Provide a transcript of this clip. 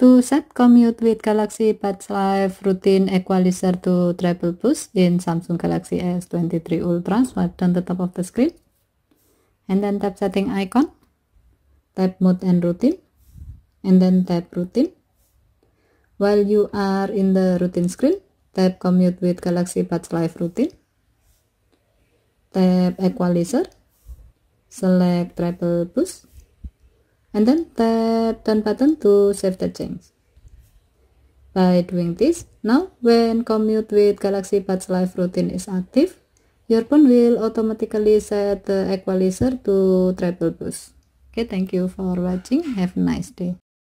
To set commute with Galaxy Buds Live routine equalizer to treble boost in Samsung Galaxy S23 Ultra, swipe down the top of the screen. And then tap setting icon. Tap mode and routine. And then tap routine. While you are in the routine screen, tap commute with Galaxy Buds Live routine. Tap equalizer. Select treble boost. and then tap done button to save the change. By doing this, now when commute with Galaxy Buds Live routine is active, your phone will automatically set the equalizer to triple boost. Okay, thank you for watching. Have a nice day.